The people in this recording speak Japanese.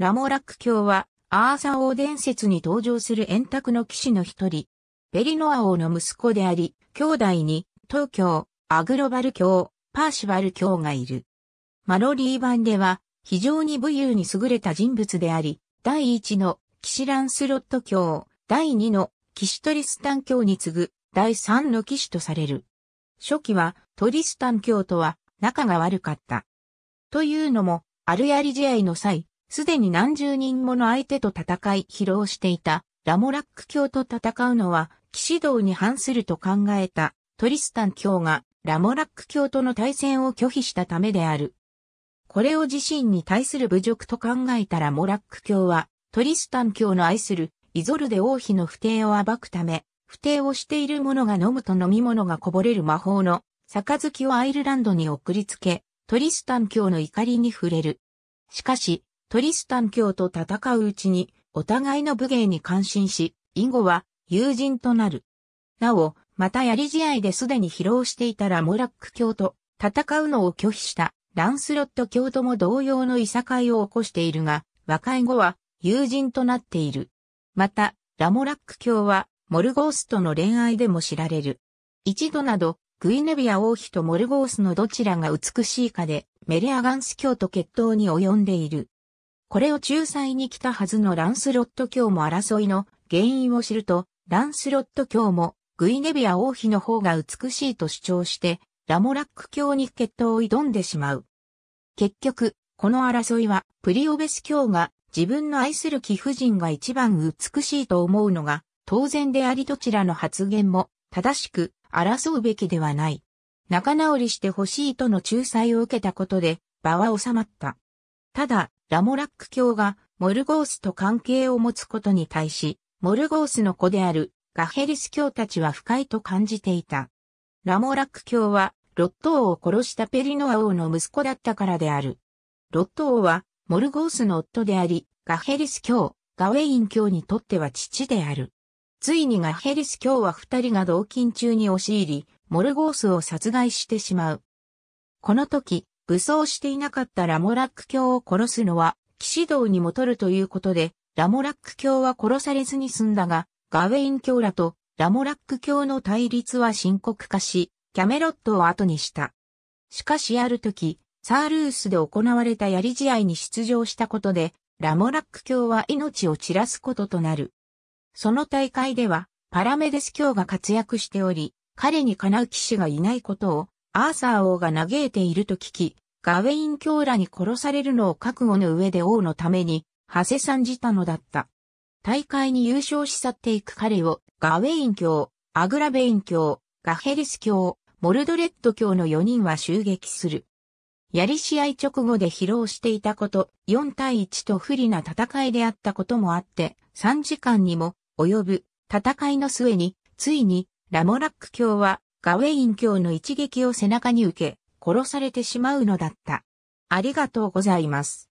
ラモラック卿は、アーサー王伝説に登場する円卓の騎士の一人、ベリノア王の息子であり、兄弟に、東京、アグロバル卿、パーシバル卿がいる。マロリー版では、非常に武勇に優れた人物であり、第一の騎士ランスロット卿、第二の騎士トリスタン卿に次ぐ、第三の騎士とされる。初期はトリスタン卿とは仲が悪かった。というのも、アルヤリ試合の際、すでに何十人もの相手と戦い疲労していたラモラック教と戦うのは騎士道に反すると考えたトリスタン教がラモラック教との対戦を拒否したためである。これを自身に対する侮辱と考えたラモラック教はトリスタン教の愛するイゾルデ王妃の不定を暴くため、不定をしている者が飲むと飲み物がこぼれる魔法の杯をアイルランドに送りつけ、トリスタン教の怒りに触れる。しかし、トリスタン教と戦ううちに、お互いの武芸に感心し、以後は友人となる。なお、また槍試合ですでに疲労していたラモラック教と戦うのを拒否したランスロット教とも同様のいさかいを起こしているが、和解後は友人となっている。また、ラモラック教はモルゴースとの恋愛でも知られる。一度など、グイネビア王妃とモルゴースのどちらが美しいかで、メレアガンス教と決闘に及んでいる。これを仲裁に来たはずのランスロット卿も争いの原因を知ると、ランスロット卿もグイネビア王妃の方が美しいと主張して、ラモラック卿に決闘を挑んでしまう。結局、この争いはプリオベス卿が自分の愛する貴婦人が一番美しいと思うのが当然でありどちらの発言も正しく争うべきではない。仲直りしてほしいとの仲裁を受けたことで場は収まった。ただ、ラモラック教がモルゴースと関係を持つことに対し、モルゴースの子であるガヘリス教たちは不快と感じていた。ラモラック教は、ロット王を殺したペリノア王の息子だったからである。ロット王は、モルゴースの夫であり、ガヘリス教、ガウェイン教にとっては父である。ついにガヘリス教は二人が同勤中に押し入り、モルゴースを殺害してしまう。この時、武装していなかったラモラック教を殺すのは、騎士道にも取るということで、ラモラック教は殺されずに済んだが、ガウェイン教らとラモラック教の対立は深刻化し、キャメロットを後にした。しかしある時、サールースで行われた槍試合に出場したことで、ラモラック教は命を散らすこととなる。その大会では、パラメデス教が活躍しており、彼にかなう騎士がいないことをアーサー王が嘆いていると聞き、ガウェイン卿らに殺されるのを覚悟の上で王のために、馳せ参じたのだった。大会に優勝し去っていく彼を、ガウェイン卿、アグラベイン卿、ガヘリス卿、モルドレッド卿の4人は襲撃する。やり試合直後で疲労していたこと、4対1と不利な戦いであったこともあって、3時間にも及ぶ戦いの末に、ついにラモラック卿はガウェイン卿の一撃を背中に受け、殺されてしまうのだった。ありがとうございます。